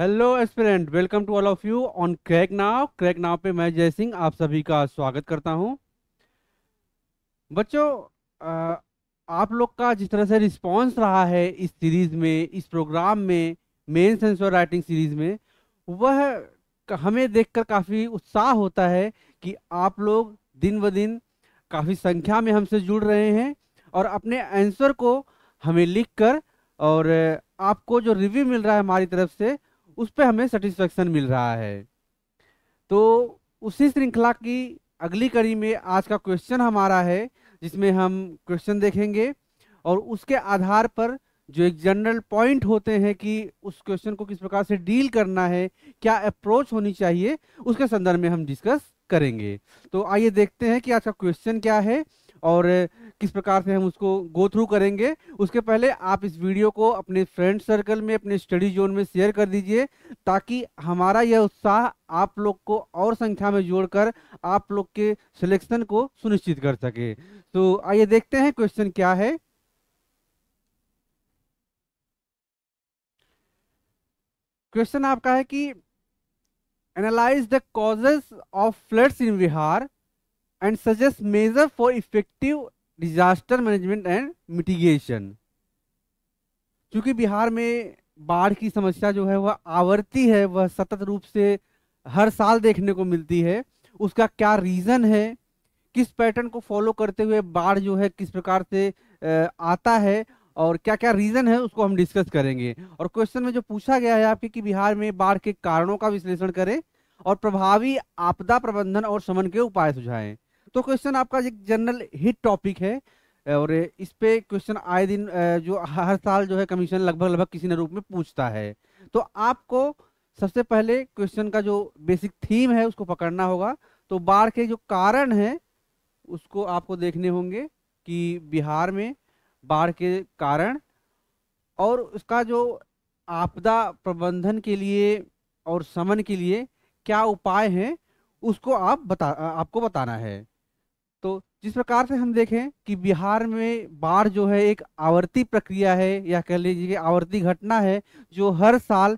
hello aspirant welcome to all of you on crack now crack now पे मैं जय सिंह आप सभी का स्वागत करता हूं बच्चों आप लोग का जिस तरह से रिस्पांस रहा है इस सीरीज़ में इस प्रोग्राम में मेन सेंसर राइटिंग सीरीज़ में वह हमें देखकर काफ़ी उत्साह होता है कि आप लोग दिन ब दिन काफ़ी संख्या में हमसे जुड़ रहे हैं और अपने आंसर को हमें लिख कर और आपको जो रिव्यू मिल रहा है हमारी तरफ से उस पर हमें सेटिस्फेक्शन मिल रहा है तो उसी श्रृंखला की अगली कड़ी में आज का क्वेश्चन हमारा है जिसमें हम क्वेश्चन देखेंगे और उसके आधार पर जो एक जनरल पॉइंट होते हैं कि उस क्वेश्चन को किस प्रकार से डील करना है क्या अप्रोच होनी चाहिए उसके संदर्भ में हम डिस्कस करेंगे तो आइए देखते हैं कि आज का क्वेश्चन क्या है और किस प्रकार से हम उसको गो थ्रू करेंगे उसके पहले आप इस वीडियो को अपने फ्रेंड सर्कल में अपने स्टडी जोन में शेयर कर दीजिए ताकि हमारा यह उत्साह आप लोग को और संख्या में जोड़कर आप लोग के सिलेक्शन को सुनिश्चित कर सके तो आइए देखते हैं क्वेश्चन क्या है क्वेश्चन आपका है कि analyse the causes of floods in Bihar and suggest measure for effective disaster management and mitigation क्योंकि बिहार में बाढ़ की समस्या जो है वह आवर्ती है वह सतत रूप से हर साल देखने को मिलती है उसका क्या रीज़न है किस पैटर्न को फॉलो करते हुए बाढ़ जो है किस प्रकार से आता है और क्या क्या रीज़न है उसको हम डिस्कस करेंगे और क्वेश्चन में जो पूछा गया है आपके कि बिहार में बाढ़ के कारणों का विश्लेषण करें और प्रभावी आपदा प्रबंधन और शमन के उपाय सुझाएं तो क्वेश्चन आपका एक जनरल हिट टॉपिक है और इस पे क्वेश्चन आए दिन जो हर साल जो है कमीशन लगभग लगभग किसी न रूप में पूछता है तो आपको सबसे पहले क्वेश्चन का जो बेसिक थीम है उसको पकड़ना होगा तो बाढ़ के जो कारण है उसको आपको देखने होंगे कि बिहार में बाढ़ के कारण और उसका जो आपदा प्रबंधन के लिए और समन के लिए क्या उपाय हैं उसको आप बता आपको बताना है तो जिस प्रकार से हम देखें कि बिहार में बाढ़ जो है एक आवर्ती प्रक्रिया है या कह लीजिए कि आवर्ती घटना है जो हर साल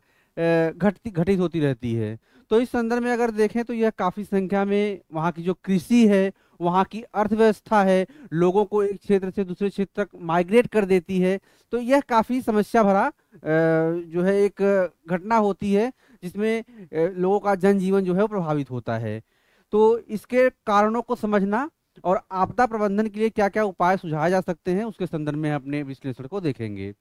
घटती घटित होती रहती है तो इस संदर्भ में अगर देखें तो यह काफ़ी संख्या में वहाँ की जो कृषि है वहाँ की अर्थव्यवस्था है लोगों को एक क्षेत्र से दूसरे क्षेत्र तक माइग्रेट कर देती है तो यह काफ़ी समस्या भरा जो है एक घटना होती है जिसमें लोगों का जनजीवन जो है प्रभावित होता है तो इसके कारणों को समझना और आपदा प्रबंधन के लिए क्या क्या उपाय सुझाए जा सकते हैं उसके संदर्भ में अपने विश्लेषण को देखेंगे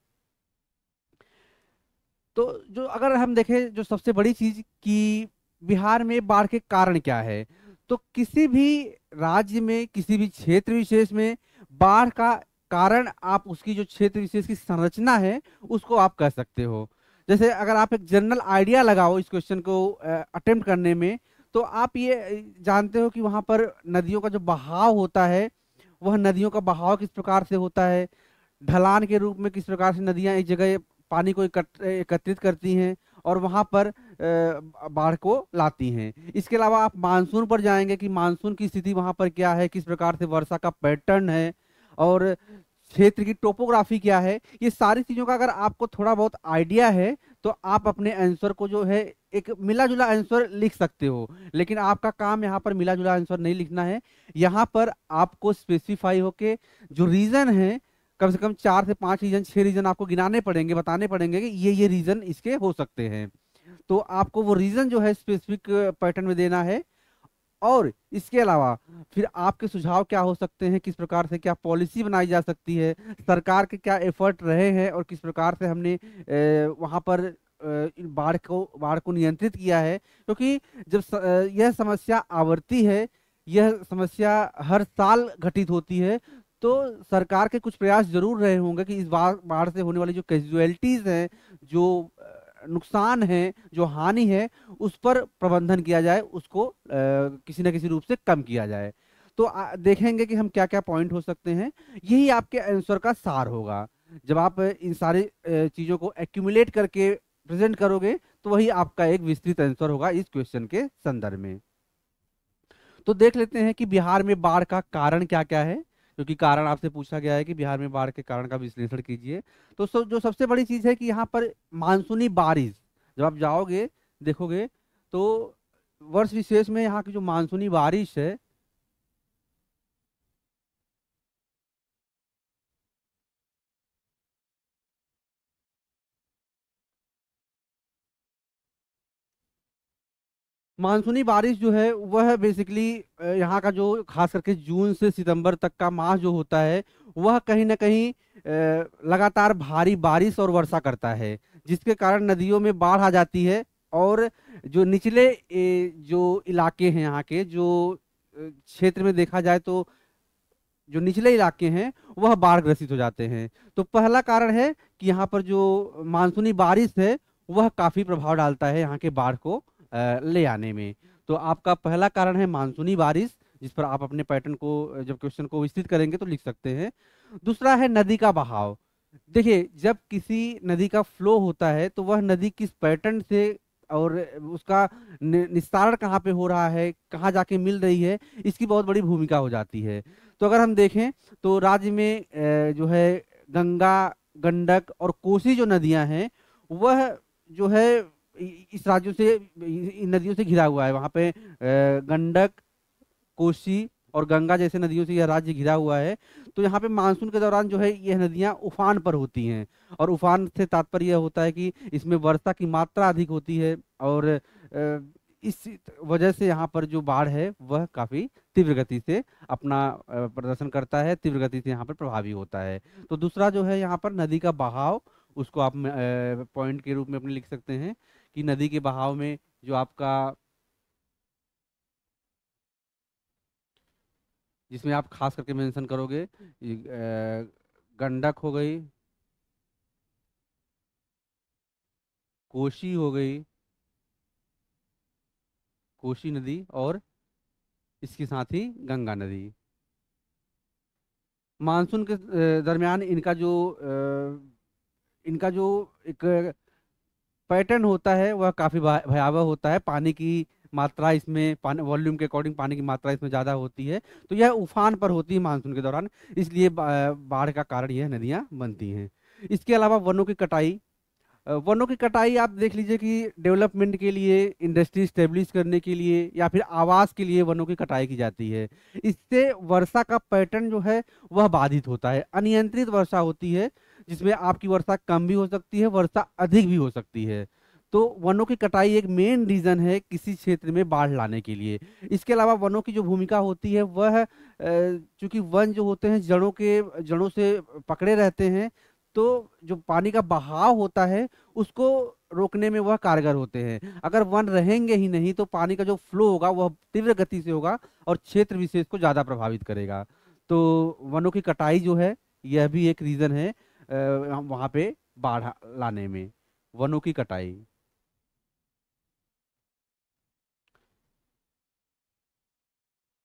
तो जो अगर हम देखें जो सबसे बड़ी चीज कि बिहार में बाढ़ के कारण क्या है तो किसी भी राज्य में किसी भी क्षेत्र विशेष में बाढ़ का कारण आप उसकी जो क्षेत्र विशेष की संरचना है उसको आप कह सकते हो जैसे अगर आप एक जनरल आइडिया लगाओ इस क्वेश्चन को अटेम्प्ट करने में तो आप ये जानते हो कि वहाँ पर नदियों का जो बहाव होता है वह नदियों का बहाव किस प्रकार से होता है ढलान के रूप में किस प्रकार से नदियाँ एक जगह पानी को एकत्रित करती हैं और वहाँ पर बाढ़ को लाती हैं इसके अलावा आप मानसून पर जाएंगे कि मानसून की स्थिति वहाँ पर क्या है किस प्रकार से वर्षा का पैटर्न है और क्षेत्र की टोपोग्राफी क्या है ये सारी चीज़ों का अगर आपको थोड़ा बहुत आइडिया है तो आप अपने आंसर को जो है एक मिला जुला आंसर लिख सकते हो लेकिन आपका काम यहाँ पर मिला जुला आंसर नहीं लिखना है यहाँ पर आपको स्पेसिफाई होके जो रीज़न है कम से कम चार से पांच रीज़न छह रीज़न आपको गिनाने पड़ेंगे बताने पड़ेंगे कि ये ये रीज़न इसके हो सकते हैं तो आपको वो रीज़न जो है स्पेसिफिक पैटर्न में देना है और इसके अलावा फिर आपके सुझाव क्या हो सकते हैं किस प्रकार से क्या पॉलिसी बनाई जा सकती है सरकार के क्या एफर्ट रहे हैं और किस प्रकार से हमने वहाँ पर बाढ़ को बाढ़ को नियंत्रित किया है क्योंकि तो जब यह समस्या आवर्ती है यह समस्या हर साल घटित होती है तो सरकार के कुछ प्रयास जरूर रहे होंगे कि इस बाढ़ से होने वाली जो कैजुअलिटीज़ हैं जो नुकसान है जो हानि है उस पर प्रबंधन किया जाए उसको किसी ना किसी रूप से कम किया जाए तो देखेंगे कि हम क्या क्या पॉइंट हो सकते हैं यही आपके आंसर का सार होगा जब आप इन सारी चीज़ों को एक्यूमुलेट करके प्रेजेंट करोगे तो वही आपका एक विस्तृत आंसर होगा इस क्वेश्चन के संदर्भ में तो देख लेते हैं कि बिहार में बाढ़ का कारण क्या क्या है क्योंकि कारण आपसे पूछा गया है कि बिहार में बाढ़ के कारण का विश्लेषण कीजिए तो सब जो सबसे बड़ी चीज़ है कि यहाँ पर मानसूनी बारिश जब आप जाओगे देखोगे तो वर्ष विशेष में यहाँ की जो मानसूनी बारिश है मानसूनी बारिश जो है वह बेसिकली यहाँ का जो खास करके जून से सितंबर तक का माह जो होता है वह कहीं ना कहीं लगातार भारी बारिश और वर्षा करता है जिसके कारण नदियों में बाढ़ आ जाती है और जो निचले जो इलाके हैं यहाँ के जो क्षेत्र में देखा जाए तो जो निचले इलाके हैं वह बाढ़ ग्रसित हो जाते हैं तो पहला कारण है कि यहाँ पर जो मानसूनी बारिश है वह काफ़ी प्रभाव डालता है यहाँ के बाढ़ को ले आने में तो आपका पहला कारण है मानसूनी बारिश जिस पर आप अपने पैटर्न को जब क्वेश्चन को विस्तृत करेंगे तो लिख सकते हैं दूसरा है नदी का बहाव देखिए जब किसी नदी का फ्लो होता है तो वह नदी किस पैटर्न से और उसका निस्तारण कहाँ पे हो रहा है कहाँ जाके मिल रही है इसकी बहुत बड़ी भूमिका हो जाती है तो अगर हम देखें तो राज्य में जो है गंगा गंडक और कोसी जो नदियाँ हैं वह जो है इस राज्यों से इन नदियों से घिरा हुआ है वहाँ पे गंडक कोसी और गंगा जैसे नदियों से यह राज्य घिरा हुआ है तो यहाँ पे मानसून के दौरान जो है यह नदियाँ उफान पर होती हैं और उफान से तात्पर्य यह होता है कि इसमें वर्षा की मात्रा अधिक होती है और इस वजह से यहाँ पर जो बाढ़ है वह काफ़ी तीव्र गति से अपना प्रदर्शन करता है तीव्र गति से यहाँ पर प्रभावी होता है तो दूसरा जो है यहाँ पर नदी का बहाव उसको आप पॉइंट के रूप में अपने लिख सकते हैं कि नदी के बहाव में जो आपका जिसमें आप खास करके मेंशन करोगे गंडक हो गई कोशी हो गई कोशी नदी और इसके साथ ही गंगा नदी मानसून के दरमियान इनका जो इनका जो एक पैटर्न होता है वह काफ़ी भयावह होता है पानी की मात्रा इसमें पानी वॉल्यूम के अकॉर्डिंग पानी की मात्रा इसमें ज़्यादा होती है तो यह उफान पर होती है मानसून के दौरान इसलिए बाढ़ का कारण यह नदियाँ बनती हैं इसके अलावा वनों की कटाई वनों की कटाई आप देख लीजिए कि डेवलपमेंट के लिए इंडस्ट्री स्टेब्लिश करने के लिए या फिर आवास के लिए वनों की कटाई की जाती है इससे वर्षा का पैटर्न जो है वह बाधित होता है अनियंत्रित वर्षा होती है जिसमें आपकी वर्षा कम भी हो सकती है वर्षा अधिक भी हो सकती है तो वनों की कटाई एक मेन रीजन है किसी क्षेत्र में बाढ़ लाने के लिए इसके अलावा वनों की जो भूमिका होती है वह चूंकि वन जो होते हैं जड़ों के जड़ों से पकड़े रहते हैं तो जो पानी का बहाव होता है उसको रोकने में वह कारगर होते हैं अगर वन रहेंगे ही नहीं तो पानी का जो फ्लो होगा वह तीव्र गति से होगा और क्षेत्र विशेष को ज़्यादा प्रभावित करेगा तो वनों की कटाई जो है यह भी एक रीज़न है वहाँ पे बाढ़ लाने में वनों की कटाई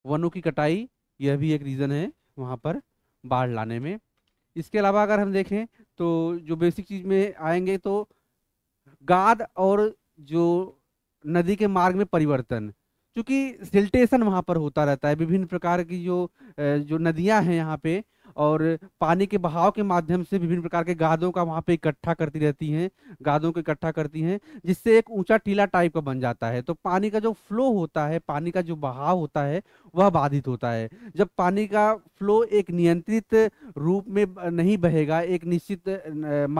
वनों की कटाई यह भी एक रीज़न है वहाँ पर बाढ़ लाने में इसके अलावा अगर हम देखें तो जो बेसिक चीज़ में आएंगे तो गाद और जो नदी के मार्ग में परिवर्तन चूँकि सिल्टेशन वहाँ पर होता रहता है विभिन्न प्रकार की जो जो नदियाँ हैं यहाँ पे और पानी के बहाव के माध्यम से विभिन्न प्रकार के गादों का वहाँ पे इकट्ठा करती रहती हैं गादों को इकट्ठा करती हैं जिससे एक ऊंचा टीला टाइप का बन जाता है तो पानी का जो फ्लो होता है पानी का जो बहाव होता है वह बाधित होता है जब पानी का फ्लो एक नियंत्रित रूप में नहीं बहेगा एक निश्चित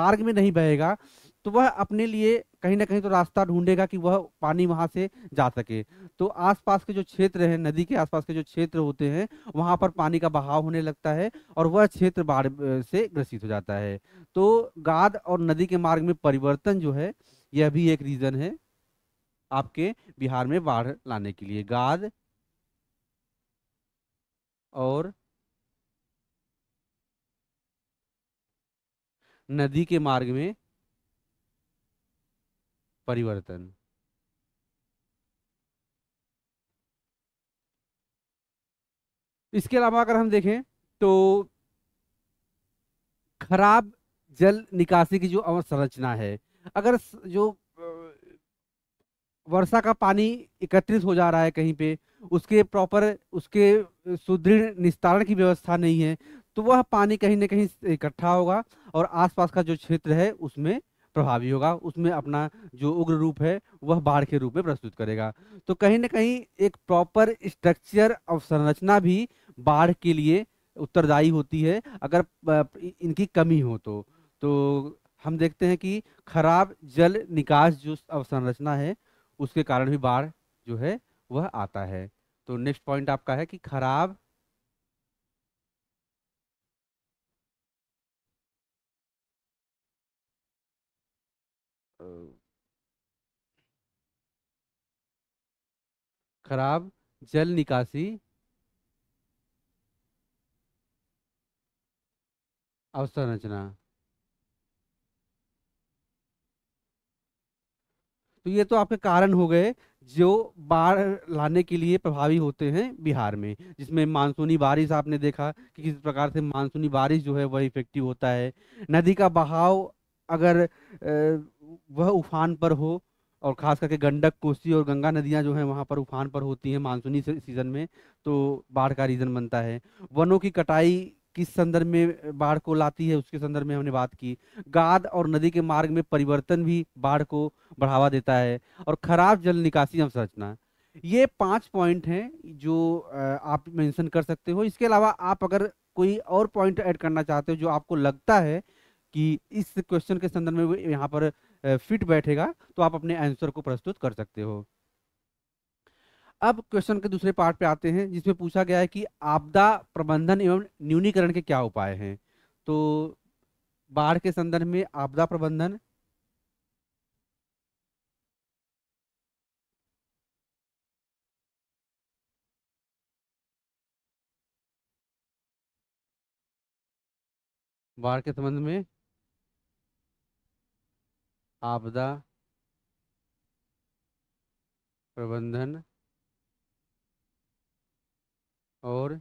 मार्ग में नहीं बहेगा तो वह अपने लिए कहीं ना कहीं तो रास्ता ढूंढेगा कि वह पानी वहाँ से जा सके तो आसपास के जो क्षेत्र हैं नदी के आसपास के जो क्षेत्र होते हैं वहाँ पर पानी का बहाव होने लगता है और वह क्षेत्र बाढ़ से ग्रसित हो जाता है तो गाद और नदी के मार्ग में परिवर्तन जो है यह भी एक रीजन है आपके बिहार में बाढ़ लाने के लिए गाद और नदी के मार्ग में परिवर्तन इसके अलावा अगर हम देखें तो खराब जल निकासी की जो अवसंरचना है अगर जो वर्षा का पानी एकत्रित हो जा रहा है कहीं पे उसके प्रॉपर उसके सुदृढ़ निस्तारण की व्यवस्था नहीं है तो वह पानी कहीं ना कहीं इकट्ठा होगा और आसपास का जो क्षेत्र है उसमें प्रभावी होगा उसमें अपना जो उग्र रूप है वह बाढ़ के रूप में प्रस्तुत करेगा तो कहीं ना कहीं एक प्रॉपर स्ट्रक्चर और संरचना भी बाढ़ के लिए उत्तरदायी होती है अगर इनकी कमी हो तो तो हम देखते हैं कि खराब जल निकास जो अवसंरचना है उसके कारण भी बाढ़ जो है वह आता है तो नेक्स्ट पॉइंट आपका है कि खराब खराब जल निकासी अवसंरचना तो ये तो आपके कारण हो गए जो बाढ़ लाने के लिए प्रभावी होते हैं बिहार में जिसमें मानसूनी बारिश आपने देखा कि किस प्रकार से मानसूनी बारिश जो है वह इफेक्टिव होता है नदी का बहाव अगर वह उफान पर हो और ख़ास करके गंडक कोसी और गंगा नदियां जो हैं वहाँ पर उफान पर होती हैं मानसूनी सीज़न में तो बाढ़ का रीज़न बनता है वनों की कटाई किस संदर्भ में बाढ़ को लाती है उसके संदर्भ में हमने बात की गाद और नदी के मार्ग में परिवर्तन भी बाढ़ को बढ़ावा देता है और खराब जल निकासी अवसंरचना ये पांच पॉइंट हैं जो आप मेंशन कर सकते हो इसके अलावा आप अगर कोई और पॉइंट ऐड करना चाहते हो जो आपको लगता है कि इस क्वेश्चन के संदर्भ में यहाँ पर फिट बैठेगा तो आप अपने आंसर को प्रस्तुत कर सकते हो अब क्वेश्चन के दूसरे पार्ट पे आते हैं जिसमें पूछा गया है कि आपदा प्रबंधन एवं न्यूनीकरण के क्या उपाय हैं तो बाढ़ के संदर्भ में आपदा प्रबंधन बाढ़ के संबंध में आपदा प्रबंधन और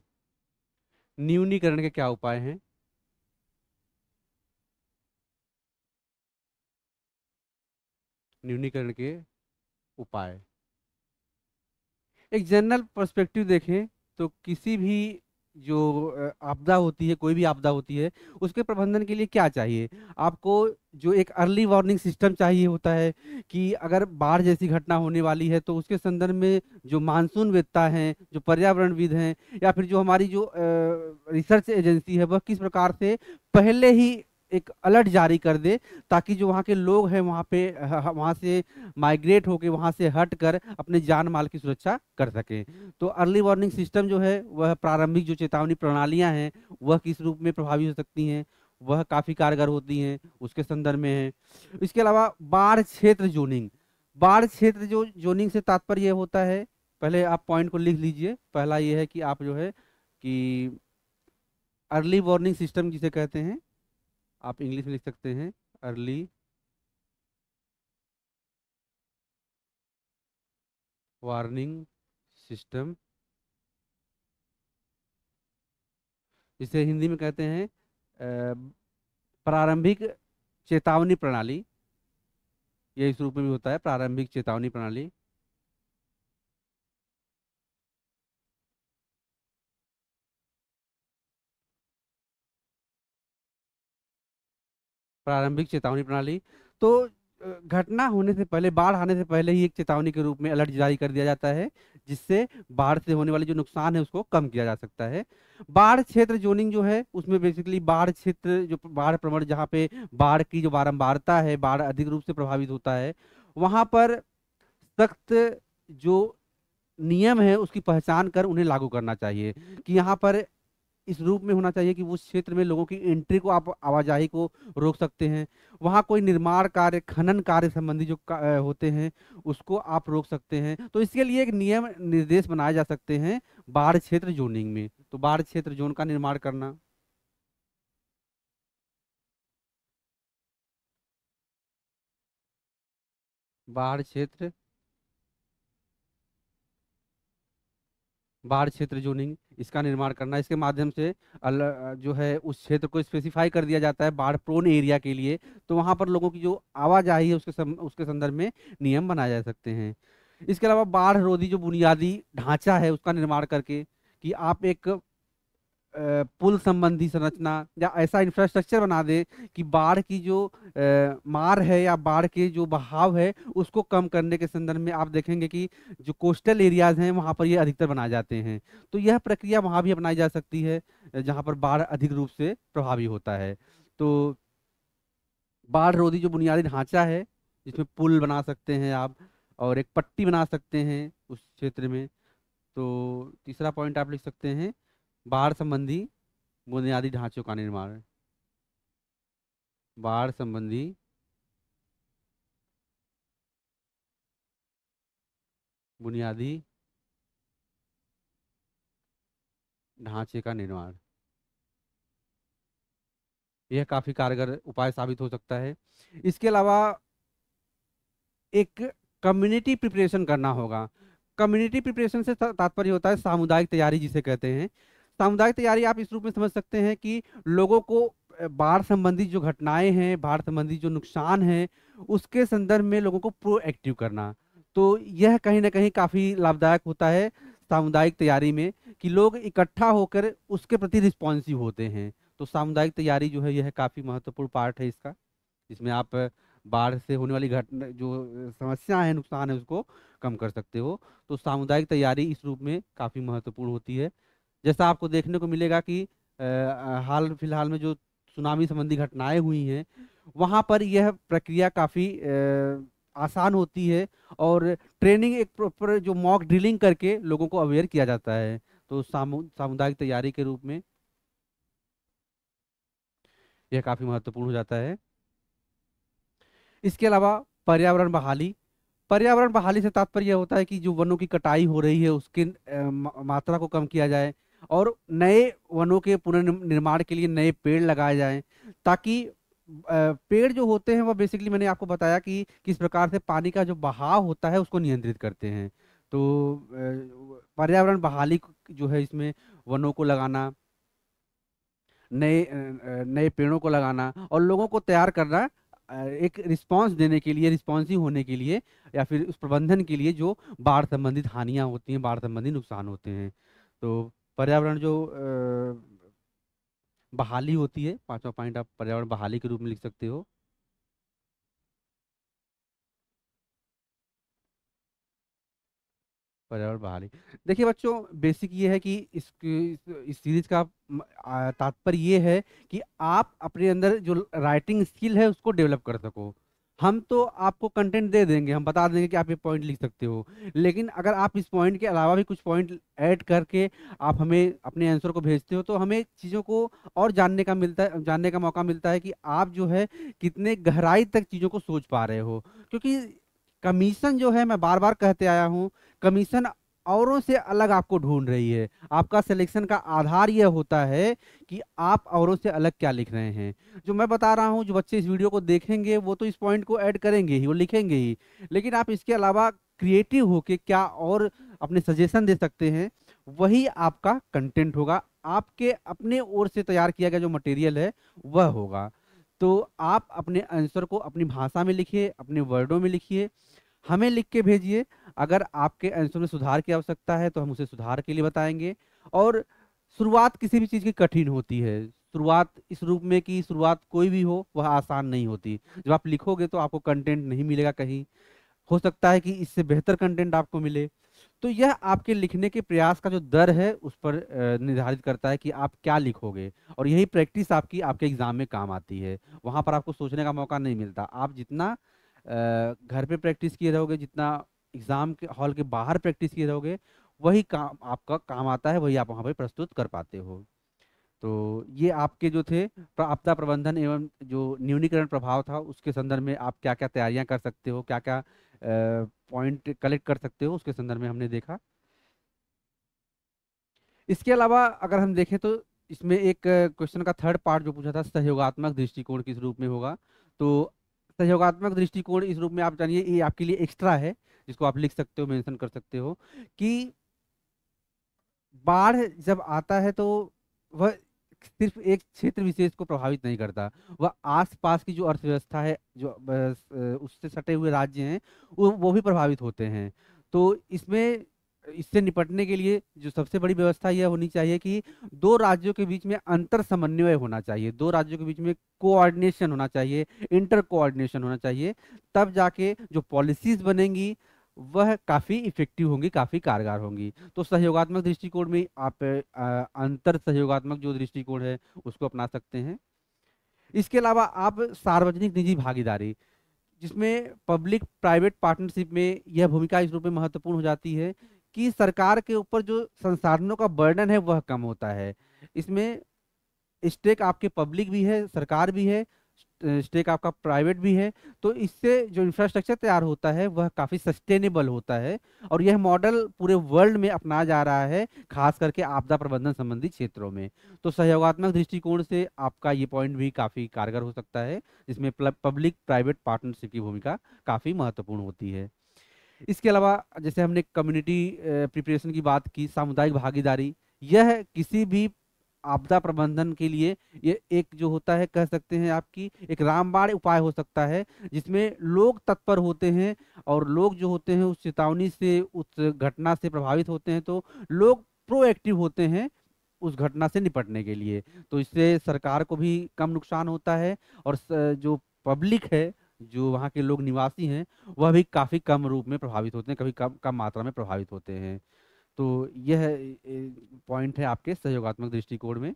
न्यूनीकरण के क्या उपाय हैं न्यूनीकरण के उपाय एक जनरल पर्सपेक्टिव देखें तो किसी भी जो आपदा होती है कोई भी आपदा होती है उसके प्रबंधन के लिए क्या चाहिए आपको जो एक अर्ली वार्निंग सिस्टम चाहिए होता है कि अगर बाढ़ जैसी घटना होने वाली है तो उसके संदर्भ में जो मानसून वेदता हैं जो पर्यावरणविद हैं या फिर जो हमारी जो रिसर्च एजेंसी है वह किस प्रकार से पहले ही एक अलर्ट जारी कर दे ताकि जो वहाँ के लोग हैं वहाँ पे वहाँ से माइग्रेट होकर वहाँ से हट कर अपने जान माल की सुरक्षा कर सकें तो अर्ली वार्निंग सिस्टम जो है वह प्रारंभिक जो चेतावनी प्रणालियाँ हैं वह किस रूप में प्रभावी हो सकती हैं वह काफ़ी कारगर होती हैं उसके संदर्भ में है इसके अलावा बाढ़ क्षेत्र जोनिंग बाढ़ क्षेत्र जो जोनिंग से तात्पर्य यह होता है पहले आप पॉइंट को लिख लीजिए पहला ये है कि आप जो है कि अर्ली वार्निंग सिस्टम जिसे कहते हैं आप इंग्लिश में लिख सकते हैं अर्ली वार्निंग सिस्टम इसे हिंदी में कहते हैं प्रारंभिक चेतावनी प्रणाली ये इस रूप में भी होता है प्रारंभिक चेतावनी प्रणाली प्रारंभिक चेतावनी प्रणाली तो घटना होने से पहले बाढ़ आने से पहले ही एक चेतावनी के रूप में अलर्ट जारी कर दिया जाता है जिससे बाढ़ से होने वाले जो नुकसान है उसको कम किया जा सकता है बाढ़ क्षेत्र जोनिंग जो है उसमें बेसिकली बाढ़ क्षेत्र जो बाढ़ प्रवण जहाँ पे बाढ़ की जो बारंबारता है बाढ़ अधिक रूप से प्रभावित होता है वहाँ पर सख्त जो नियम है उसकी पहचान कर उन्हें लागू करना चाहिए कि यहाँ पर इस रूप में होना चाहिए कि उस क्षेत्र में लोगों की एंट्री को आप आवाजाही को रोक सकते हैं वहाँ कोई निर्माण कार्य खनन कार्य संबंधी जो का, होते हैं उसको आप रोक सकते हैं तो इसके लिए एक नियम निर्देश बनाए जा सकते हैं बाढ़ क्षेत्र जोनिंग में तो बाढ़ क्षेत्र जोन का निर्माण करना बाढ़ क्षेत्र बाढ़ क्षेत्र जोनिंग इसका निर्माण करना इसके माध्यम से जो है उस क्षेत्र को स्पेसिफाई कर दिया जाता है बाढ़ प्रोन एरिया के लिए तो वहाँ पर लोगों की जो आवाजाही है उसके सम, उसके संदर्भ में नियम बनाए जा सकते हैं इसके अलावा बाढ़ रोधी जो बुनियादी ढांचा है उसका निर्माण करके कि आप एक पुल संबंधी संरचना या ऐसा इंफ्रास्ट्रक्चर बना दें कि बाढ़ की जो मार है या बाढ़ के जो बहाव है उसको कम करने के संदर्भ में आप देखेंगे कि जो कोस्टल एरियाज हैं वहाँ पर ये अधिकतर बनाए जाते हैं तो यह प्रक्रिया वहाँ भी अपनाई जा सकती है जहाँ पर बाढ़ अधिक रूप से प्रभावी होता है तो बाढ़ रोधी जो बुनियादी ढांचा है जिसमें पुल बना सकते हैं आप और एक पट्टी बना सकते हैं उस क्षेत्र में तो तीसरा पॉइंट आप लिख सकते हैं बाढ़ संबंधी बुनियादी ढांचों का निर्माण बाढ़ संबंधी बुनियादी ढांचे का निर्माण यह काफी कारगर उपाय साबित हो सकता है इसके अलावा एक कम्युनिटी प्रिपरेशन करना होगा कम्युनिटी प्रिपरेशन से तात्पर्य होता है सामुदायिक तैयारी जिसे कहते हैं सामुदायिक तैयारी आप इस रूप में समझ सकते हैं कि लोगों को बाढ़ संबंधी जो घटनाएं हैं बाढ़ संबंधी जो नुकसान है उसके संदर्भ में लोगों को प्रोएक्टिव करना तो यह कहीं ना कहीं काफ़ी लाभदायक होता है सामुदायिक तैयारी में कि लोग इकट्ठा होकर उसके प्रति रिस्पॉन्सिव होते हैं तो सामुदायिक तैयारी जो है यह काफ़ी महत्वपूर्ण पार्ट है इसका इसमें आप बाढ़ से होने वाली घटना जो समस्या है नुकसान है उसको कम कर सकते हो तो सामुदायिक तैयारी इस रूप में काफ़ी महत्वपूर्ण होती है जैसा आपको देखने को मिलेगा कि आ, हाल फिलहाल में जो सुनामी संबंधी घटनाएं हुई हैं वहाँ पर यह प्रक्रिया काफ़ी आसान होती है और ट्रेनिंग एक प्रॉपर जो मॉक ड्रिलिंग करके लोगों को अवेयर किया जाता है तो सामुदायिक तैयारी के रूप में यह काफ़ी महत्वपूर्ण हो जाता है इसके अलावा पर्यावरण बहाली पर्यावरण बहाली से तात्पर्य यह होता है कि जो वनों की कटाई हो रही है उसकी मात्रा को कम किया जाए और नए वनों के पुनर्निर्माण के लिए नए पेड़ लगाए जाएं ताकि पेड़ जो होते हैं वह बेसिकली मैंने आपको बताया कि किस प्रकार से पानी का जो बहाव होता है उसको नियंत्रित करते हैं तो पर्यावरण बहाली जो है इसमें वनों को लगाना नए नए पेड़ों को लगाना और लोगों को तैयार करना एक रिस्पांस देने के लिए रिस्पॉन्सिव होने के लिए या फिर उस प्रबंधन के लिए जो बाढ़ संबंधित हानियाँ होती हैं बाढ़ संबंधी नुकसान होते हैं तो पर्यावरण जो बहाली होती है पांचवा पॉइंट आप पर्यावरण बहाली के रूप में लिख सकते हो पर्यावरण बहाली देखिए बच्चों बेसिक ये है कि इस इस सीरीज का तात्पर्य ये है कि आप अपने अंदर जो राइटिंग स्किल है उसको डेवलप कर सको हम तो आपको कंटेंट दे देंगे हम बता देंगे कि आप ये पॉइंट लिख सकते हो लेकिन अगर आप इस पॉइंट के अलावा भी कुछ पॉइंट ऐड करके आप हमें अपने आंसर को भेजते हो तो हमें चीज़ों को और जानने का मिलता है जानने का मौका मिलता है कि आप जो है कितने गहराई तक चीज़ों को सोच पा रहे हो क्योंकि कमीशन जो है मैं बार बार कहते आया हूँ कमीशन औरों से अलग आपको ढूंढ रही है आपका सिलेक्शन का आधार यह होता है कि आप औरों से अलग क्या लिख रहे हैं जो मैं बता रहा हूँ जो बच्चे इस वीडियो को देखेंगे वो तो इस पॉइंट को ऐड करेंगे ही वो लिखेंगे ही लेकिन आप इसके अलावा क्रिएटिव होकर क्या और अपने सजेशन दे सकते हैं वही आपका कंटेंट होगा आपके अपने ओर से तैयार किया गया जो मटेरियल है वह होगा तो आप अपने आंसर को अपनी भाषा में लिखिए अपने वर्डों में लिखिए हमें लिख के भेजिए अगर आपके आंसर में सुधार की आवश्यकता है तो हम उसे सुधार के लिए बताएंगे और शुरुआत किसी भी चीज़ की कठिन होती है शुरुआत इस रूप में कि शुरुआत कोई भी हो वह आसान नहीं होती जब आप लिखोगे तो आपको कंटेंट नहीं मिलेगा कहीं हो सकता है कि इससे बेहतर कंटेंट आपको मिले तो यह आपके लिखने के प्रयास का जो दर है उस पर निर्धारित करता है कि आप क्या लिखोगे और यही प्रैक्टिस आपकी आपके एग्जाम में काम आती है वहाँ पर आपको सोचने का मौका नहीं मिलता आप जितना घर पे प्रैक्टिस किए रहोगे जितना एग्ज़ाम के हॉल के बाहर प्रैक्टिस किए रहोगे वही काम आपका काम आता है वही आप वहाँ पर प्रस्तुत कर पाते हो तो ये आपके जो थे आपदा प्रबंधन एवं जो न्यूनीकरण प्रभाव था उसके संदर्भ में आप क्या क्या तैयारियां कर सकते हो क्या क्या पॉइंट कलेक्ट कर सकते हो उसके संदर्भ में हमने देखा इसके अलावा अगर हम देखें तो इसमें एक क्वेश्चन का थर्ड पार्ट जो पूछा था सहयोगात्मक दृष्टिकोण किस रूप में होगा तो सहयोगात्मक दृष्टिकोण इस रूप में आप जानिए ये आपके लिए एक्स्ट्रा है जिसको आप लिख सकते हो मेंशन कर सकते हो कि बाढ़ जब आता है तो वह सिर्फ एक क्षेत्र विशेष को प्रभावित नहीं करता वह आसपास की जो अर्थव्यवस्था है जो उससे सटे हुए राज्य हैं वो वो भी प्रभावित होते हैं तो इसमें इससे निपटने के लिए जो सबसे बड़ी व्यवस्था यह होनी चाहिए कि दो राज्यों के बीच में अंतर समन्वय होना चाहिए दो राज्यों के बीच में कोऑर्डिनेशन होना चाहिए इंटर कोऑर्डिनेशन होना चाहिए तब जाके जो पॉलिसीज बनेंगी वह काफ़ी इफेक्टिव होंगी काफ़ी कारगर होंगी तो सहयोगात्मक दृष्टिकोण में आप अंतर सहयोगात्मक जो दृष्टिकोण है उसको अपना सकते हैं इसके अलावा आप सार्वजनिक निजी भागीदारी जिसमें पब्लिक प्राइवेट पार्टनरशिप में यह भूमिका इस रूप में महत्वपूर्ण हो जाती है कि सरकार के ऊपर जो संसाधनों का बर्डन है वह कम होता है इसमें स्टेक आपके पब्लिक भी है सरकार भी है स्टेक आपका प्राइवेट भी है तो इससे जो इंफ्रास्ट्रक्चर तैयार होता है वह काफ़ी सस्टेनेबल होता है और यह मॉडल पूरे वर्ल्ड में अपनाया जा रहा है खास करके आपदा प्रबंधन संबंधी क्षेत्रों में तो सहयोगात्मक दृष्टिकोण से आपका ये पॉइंट भी काफ़ी कारगर हो सकता है जिसमें पब्लिक प्राइवेट पार्टनरशिप की भूमिका काफ़ी महत्वपूर्ण होती है इसके अलावा जैसे हमने कम्युनिटी प्रिपरेशन की बात की सामुदायिक भागीदारी यह किसी भी आपदा प्रबंधन के लिए ये एक जो होता है कह सकते हैं आपकी एक रामबाण उपाय हो सकता है जिसमें लोग तत्पर होते हैं और लोग जो होते हैं उस चेतावनी से उस घटना से प्रभावित होते हैं तो लोग प्रोएक्टिव होते हैं उस घटना से निपटने के लिए तो इससे सरकार को भी कम नुकसान होता है और जो पब्लिक है जो वहाँ के लोग निवासी हैं वह भी काफ़ी कम रूप में प्रभावित होते हैं कभी कम कम मात्रा में प्रभावित होते हैं तो यह पॉइंट है आपके सहयोगात्मक दृष्टिकोण में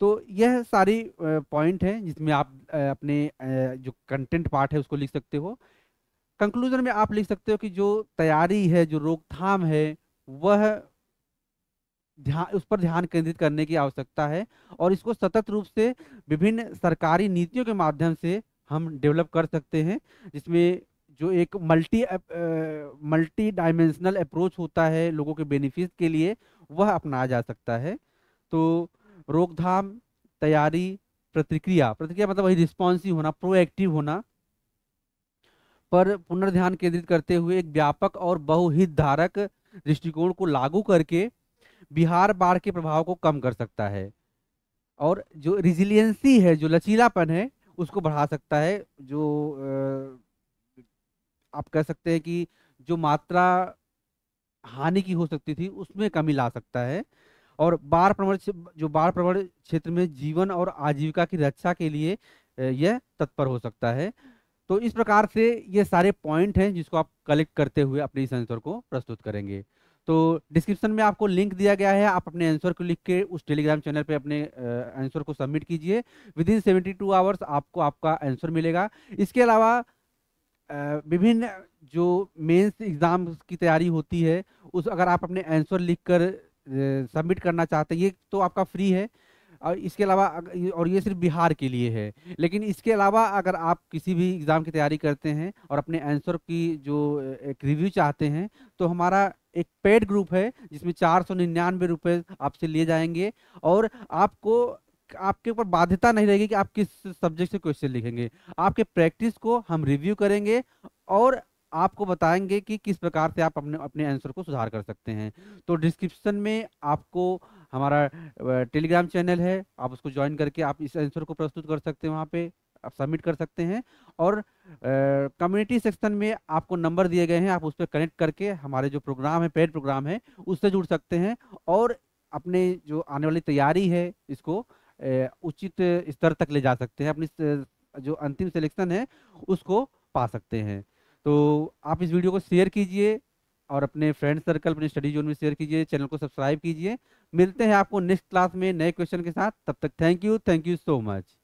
तो यह सारी पॉइंट हैं जिसमें आप अपने जो कंटेंट पार्ट है उसको लिख सकते हो कंक्लूजन में आप लिख सकते हो कि जो तैयारी है जो रोकथाम है वह ध्यान उस पर ध्यान केंद्रित करने की आवश्यकता है और इसको सतत रूप से विभिन्न सरकारी नीतियों के माध्यम से हम डेवलप कर सकते हैं जिसमें जो एक मल्टी मल्टी डायमेंशनल अप्रोच होता है लोगों के बेनिफिट के लिए वह अपनाया जा सकता है तो रोकथाम तैयारी प्रतिक्रिया प्रतिक्रिया मतलब वही रिस्पॉन्सिव होना प्रोएक्टिव होना पर पुनर्ध्यान केंद्रित करते हुए एक व्यापक और बहुहितधारक दृष्टिकोण को लागू करके बिहार बाढ़ के प्रभाव को कम कर सकता है और जो रिजिलियंसी है जो लचीलापन है उसको बढ़ा सकता है जो आप कह सकते हैं कि जो मात्रा हानि की हो सकती थी उसमें कमी ला सकता है और बाढ़ प्रवण जो बाढ़ प्रवण क्षेत्र में जीवन और आजीविका की रक्षा के लिए यह तत्पर हो सकता है तो इस प्रकार से ये सारे पॉइंट हैं जिसको आप कलेक्ट करते हुए अपने इस आंसर को प्रस्तुत करेंगे तो डिस्क्रिप्शन में आपको लिंक दिया गया है आप अपने आंसर को लिख के उस टेलीग्राम चैनल पे अपने आंसर को सबमिट कीजिए within seventy two hours आपको आपका आंसर मिलेगा इसके अलावा विभिन्न जो मेंस एग्ज़ाम की तैयारी होती है उस अगर आप अपने आंसर लिख कर सबमिट करना चाहते हैं ये तो आपका फ्री है और इसके अलावा और ये सिर्फ बिहार के लिए है लेकिन इसके अलावा अगर आप किसी भी एग्ज़ाम की तैयारी करते हैं और अपने आंसर की जो एक रिव्यू चाहते हैं तो हमारा एक पेड ग्रुप है जिसमें चार सौ निन्यानवे रुपये आपसे लिए जाएंगे और आपको आपके ऊपर बाध्यता नहीं रहेगी कि आप किस सब्जेक्ट से क्वेश्चन लिखेंगे आपके प्रैक्टिस को हम रिव्यू करेंगे और आपको बताएंगे कि किस प्रकार से आप अपने अपने आंसर को सुधार कर सकते हैं तो डिस्क्रिप्शन में आपको हमारा टेलीग्राम चैनल है आप उसको ज्वाइन करके आप इस आंसर को प्रस्तुत कर सकते हैं वहाँ पे आप सबमिट कर सकते हैं और कम्युनिटी सेक्शन में आपको नंबर दिए गए हैं आप उस पर कनेक्ट करके हमारे जो प्रोग्राम है पेड प्रोग्राम है उससे जुड़ सकते हैं और अपने जो आने वाली तैयारी है इसको उचित स्तर तक ले जा सकते हैं अपनी जो अंतिम सिलेक्शन है उसको पा सकते हैं तो आप इस वीडियो को शेयर कीजिए और अपने फ्रेंड सर्कल अपने स्टडी जोन में शेयर कीजिए चैनल को सब्सक्राइब कीजिए मिलते हैं आपको नेक्स्ट क्लास में नए क्वेश्चन के साथ तब तक thank you thank you so much